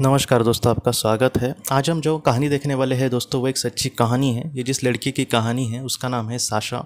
नमस्कार दोस्तों आपका स्वागत है आज हम जो कहानी देखने वाले हैं दोस्तों वो एक सच्ची कहानी है ये जिस लड़की की कहानी है उसका नाम है साशा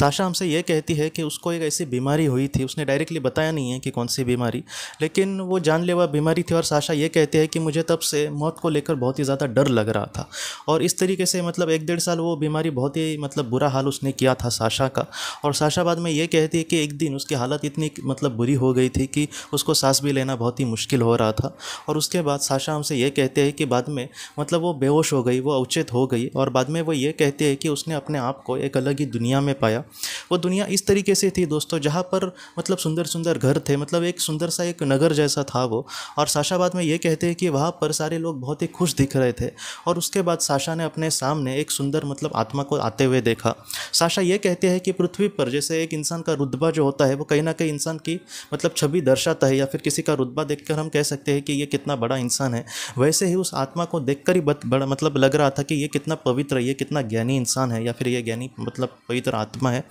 साशा हमसे ये कहती है कि उसको एक ऐसी बीमारी हुई थी उसने डायरेक्टली बताया नहीं है कि कौन सी बीमारी लेकिन वो जानलेवा बीमारी थी और साशा ये कहती है कि मुझे तब से मौत को लेकर बहुत ही ज़्यादा डर लग रहा था और इस तरीके से मतलब एक डेढ़ साल वो बीमारी बहुत ही मतलब बुरा हाल उसने किया था साशा का और साशा बाद में ये कहती है कि एक दिन उसकी हालत इतनी मतलब बुरी हो गई थी कि उसको सांस भी लेना बहुत ही मुश्किल हो रहा था और उसके बाद बाद साशा हमसे ये कहते हैं कि बाद में मतलब वो बेहोश हो गई वो अवचेत हो गई और बाद में वो ये कहते हैं कि उसने अपने आप को एक अलग ही दुनिया में पाया वो दुनिया इस तरीके से थी दोस्तों जहाँ पर मतलब सुंदर सुंदर घर थे मतलब एक सुंदर सा एक नगर जैसा था वो और साशा बाद में ये कहते हैं कि वहाँ पर सारे लोग बहुत ही खुश दिख रहे थे और उसके बाद साशा ने अपने सामने एक सुंदर मतलब आत्मा को आते हुए देखा साशा ये कहते हैं कि पृथ्वी पर जैसे एक इंसान का रुतबा जो होता है वो कहीं ना कहीं इंसान की मतलब छवि दर्शाता है या फिर किसी का रुतबा देखकर हम कह सकते हैं कि ये कितना बड़ा इंसान है वैसे ही उस आत्मा को देख ही बड़ा मतलब लग रहा था कि ये कितना पवित्र ये कितना ज्ञानी इंसान है या फिर ये ज्ञानी मतलब पवित्र आत्मा है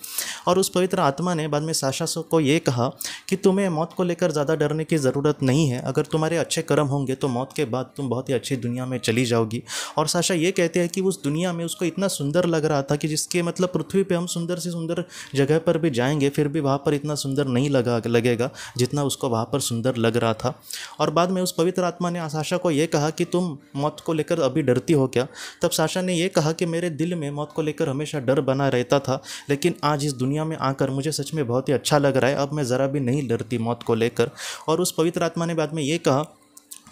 और उस पवित्र आत्मा ने बाद में साशा को ये कहा कि तुम्हें मौत को लेकर ज़्यादा डरने की ज़रूरत नहीं है अगर तुम्हारे अच्छे कर्म होंगे तो मौत के बाद तुम बहुत ही अच्छी दुनिया में चली जाओगी और साशा ये कहते हैं कि उस दुनिया में उसको इतना सुंदर लग रहा था कि जिसके मतलब पृथ्वी पर हम सुंदर से सुंदर जगह पर भी जाएंगे फिर भी वहाँ पर इतना सुंदर नहीं लगा लगेगा जितना उसको वहाँ पर सुंदर लग रहा था और बाद में उस पवित्र आत्मा ने साशा को ये कहा कि तुम मौत को लेकर अभी डरती हो क्या तब साशा ने यह कहा कि मेरे दिल में मौत को लेकर हमेशा डर बना रहता था लेकिन आज इस दुनिया में आकर मुझे सच में बहुत ही अच्छा लग रहा है अब मैं ज़रा भी नहीं डरती मौत को लेकर और उस पवित्र आत्मा ने बाद में ये कहा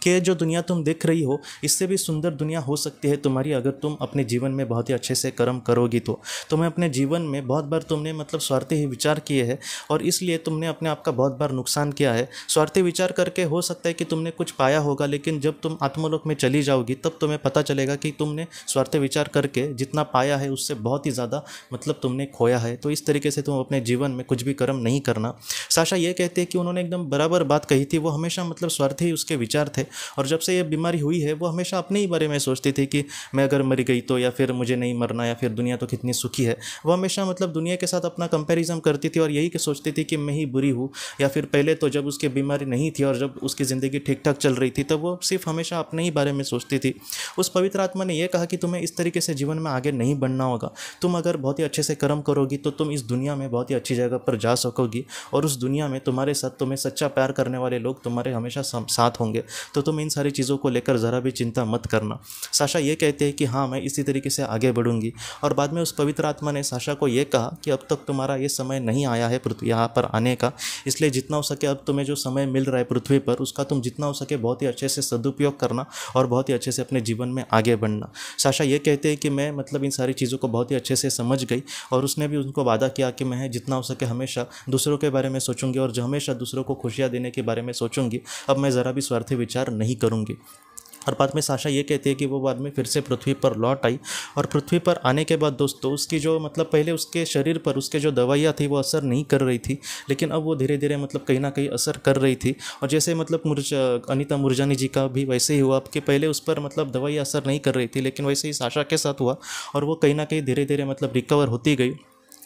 कि जो दुनिया तुम देख रही हो इससे भी सुंदर दुनिया हो सकती है तुम्हारी अगर तुम अपने जीवन में बहुत ही अच्छे से कर्म करोगी तो तुम्हें तो अपने जीवन में बहुत बार तुमने मतलब स्वार्थी ही विचार किए हैं और इसलिए तुमने अपने आप का बहुत बार नुकसान किया है स्वार्थी विचार करके हो सकता है कि तुमने कुछ पाया होगा लेकिन जब तुम आत्मलोक में चली जाओगी तब तुम्हें पता चलेगा कि तुमने स्वार्थी विचार करके जितना पाया है उससे बहुत ही ज़्यादा मतलब तुमने खोया है तो इस तरीके से तुम अपने जीवन में कुछ भी कर्म नहीं करना साशा ये कहते हैं कि उन्होंने एकदम बराबर बात कही थी वो हमेशा मतलब स्वार्थी उसके विचार थे और जब से ये बीमारी हुई है वो हमेशा अपने ही बारे में सोचती थी कि मैं अगर मर गई तो या फिर मुझे नहीं मरना या फिर दुनिया तो कितनी सुखी है वो हमेशा मतलब दुनिया के साथ अपना कंपेरिजन करती थी और यही कि सोचती थी कि मैं ही बुरी हूँ या फिर पहले तो जब उसकी बीमारी नहीं थी और जब उसकी ज़िंदगी ठीक ठाक चल रही थी तब वो सिर्फ हमेशा अपने ही बारे में सोचती थी उस पवित्र आत्मा ने यह कहा कि तुम्हें इस तरीके से जीवन में आगे नहीं बढ़ना होगा तुम अगर बहुत ही अच्छे से कर्म करोगी तो तुम इस दुनिया में बहुत ही अच्छी जगह पर जा सकोगी और उस दुनिया में तुम्हारे साथ तुम्हें सच्चा प्यार करने वाले लोग तुम्हारे हमेशा साथ होंगे तो तो तुम इन सारी चीज़ों को लेकर ज़रा भी चिंता मत करना साशा ये कहते हैं कि हाँ मैं इसी तरीके से आगे बढ़ूंगी और बाद में उस पवित्र आत्मा ने साशा को ये कहा कि अब तक तुम्हारा ये समय नहीं आया है पृथ्वी यहाँ पर आने का इसलिए जितना हो सके अब तुम्हें जो समय मिल रहा है पृथ्वी पर उसका तुम जितना हो सके बहुत ही अच्छे से सदुपयोग करना और बहुत ही अच्छे से अपने जीवन में आगे बढ़ना साशा ये कहते हैं कि मैं मतलब इन सारी चीज़ों को बहुत ही अच्छे से समझ गई और उसने भी उनको वादा किया कि मैं जितना हो सके हमेशा दूसरों के बारे में सोचूंगी और जो हमेशा दूसरों को खुशियाँ देने के बारे में सोचूंगी अब मैं ज़रा भी स्वार्थी विचार नहीं करूँगी और बाद में साशा ये कहती है कि वो बाद में फिर से पृथ्वी पर लौट आई और पृथ्वी पर आने के बाद दोस्तों उसकी जो मतलब पहले उसके शरीर पर उसके जो दवाइयाँ थी वो असर नहीं कर रही थी लेकिन अब वो धीरे धीरे मतलब कहीं ना कहीं असर कर रही थी और जैसे मतलब मुर्ज अनिता मुरजानी जी का भी वैसे ही हुआ कि पहले उस पर मतलब दवाई असर नहीं कर रही थी लेकिन वैसे ही साशा के साथ हुआ और वो कहीं ना कहीं धीरे धीरे मतलब रिकवर होती गई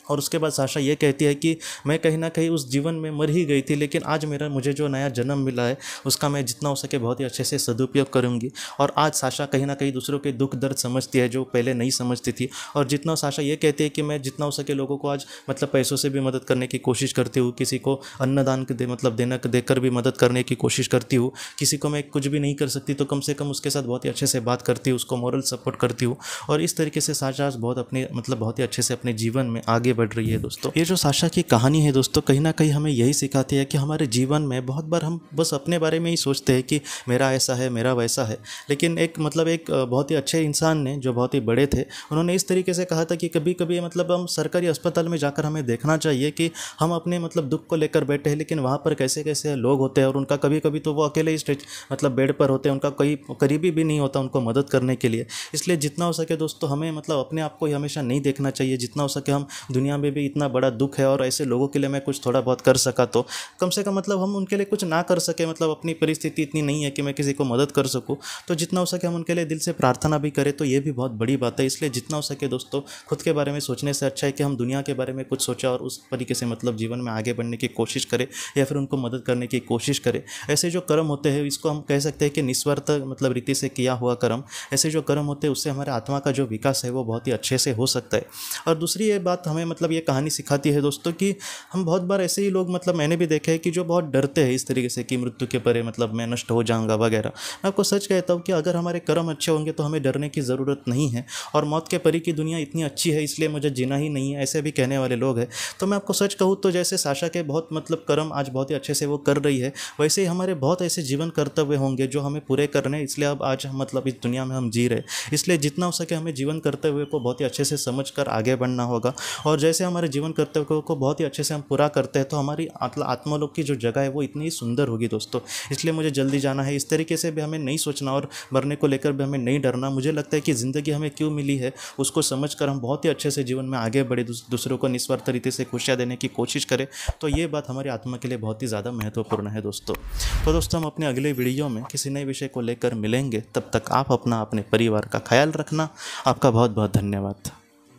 और उसके बाद साशा ये कहती है कि मैं कहीं ना कहीं उस जीवन में मर ही गई थी लेकिन आज मेरा मुझे जो नया जन्म मिला है उसका मैं जितना हो सके बहुत ही अच्छे से सदुपयोग करूँगी और आज साशा कहीं ना कहीं दूसरों के दुख दर्द समझती है जो पहले नहीं समझती थी और जितना साशा ये कहती है कि मैं जितना हो सके लोगों को आज मतलब पैसों से भी मदद करने की कोशिश करती हूँ किसी को अन्नदान दे मतलब देना देकर भी मदद करने की कोशिश करती हूँ किसी को मैं कुछ भी नहीं कर सकती तो कम से कम उसके साथ बहुत ही अच्छे से बात करती हूँ उसको मॉरल सपोर्ट करती हूँ और इस तरीके से साशा बहुत अपने मतलब बहुत ही अच्छे से अपने जीवन में आगे बढ़ रही है दोस्तों ये जो साशा की कहानी है दोस्तों कहीं ना कहीं हमें यही सिखाती है कि हमारे जीवन में बहुत बार हम बस अपने बारे में ही सोचते हैं कि मेरा ऐसा है मेरा वैसा है लेकिन एक मतलब एक बहुत ही अच्छे इंसान ने जो बहुत ही बड़े थे उन्होंने इस तरीके से कहा था कि कभी कभी मतलब हम सरकारी अस्पताल में जाकर हमें देखना चाहिए कि हम अपने मतलब दुख को लेकर बैठे हैं लेकिन वहाँ पर कैसे कैसे लोग होते हैं और उनका कभी कभी तो वो अकेले ही स्ट्रेच मतलब बेड पर होते हैं उनका कोई करीबी भी नहीं होता उनको मदद करने के लिए इसलिए जितना हो सके दोस्तों हमें मतलब अपने आप को ही हमेशा नहीं देखना चाहिए जितना हो सके हम दुनिया दुनिया में भी इतना बड़ा दुख है और ऐसे लोगों के लिए मैं कुछ थोड़ा बहुत कर सका तो कम से कम मतलब हम उनके लिए कुछ ना कर सके मतलब अपनी परिस्थिति इतनी नहीं है कि मैं किसी को मदद कर सकूँ तो जितना हो सके हम उनके लिए दिल से प्रार्थना भी करें तो ये भी बहुत बड़ी बात है इसलिए जितना हो सके दोस्तों खुद के बारे में सोचने से अच्छा है कि हम दुनिया के बारे में कुछ सोचा और उस तरीके से मतलब जीवन में आगे बढ़ने की कोशिश करें या फिर उनको मदद करने की कोशिश करें ऐसे जो कर्म होते हैं इसको हम कह सकते हैं कि निस्वार्थ मतलब रीति से किया हुआ कर्म ऐसे जो कर्म होते हैं उससे हमारे आत्मा का जो विकास है वो बहुत ही अच्छे से हो सकता है और दूसरी ये बात हमें मतलब मतलब ये कहानी सिखाती है दोस्तों कि हम बहुत बार ऐसे ही लोग मतलब मैंने भी देखे है कि जो बहुत डरते हैं इस तरीके से कि मृत्यु के परे मतलब मैं नष्ट हो जाऊँगा वगैरह मैं आपको सच कहता हूँ कि अगर हमारे कर्म अच्छे होंगे तो हमें डरने की ज़रूरत नहीं है और मौत के परी की दुनिया इतनी अच्छी है इसलिए मुझे जीना ही नहीं है ऐसे भी कहने वाले लोग हैं तो मैं आपको सच कहूँ तो जैसे साशा के बहुत मतलब कर्म आज बहुत ही अच्छे से वो कर रही है वैसे ही हमारे बहुत ऐसे जीवन कर्तव्य होंगे जो हमें पूरे करने इसलिए अब आज मतलब इस दुनिया में हम जी रहे इसलिए जितना हो सके हमें जीवन कर्तव्य को बहुत ही अच्छे से समझ कर आगे बढ़ना होगा और जैसे हमारे जीवन कर्तव्यों को बहुत ही अच्छे से हम पूरा करते हैं तो हमारी आत्मालोक की जो जगह है वो इतनी सुंदर होगी दोस्तों इसलिए मुझे जल्दी जाना है इस तरीके से भी हमें नहीं सोचना और मरने को लेकर भी हमें नहीं डरना मुझे लगता है कि ज़िंदगी हमें क्यों मिली है उसको समझ कर हम बहुत ही अच्छे से जीवन में आगे बढ़े दूसरों को निस्वार्थ तरीके से खुशियाँ देने की कोशिश करें तो ये बात हमारी आत्मा के लिए बहुत ही ज़्यादा महत्वपूर्ण है दोस्तों तो दोस्तों हम अपने अगले वीडियो में किसी नए विषय को लेकर मिलेंगे तब तक आप अपना अपने परिवार का ख्याल रखना आपका बहुत बहुत धन्यवाद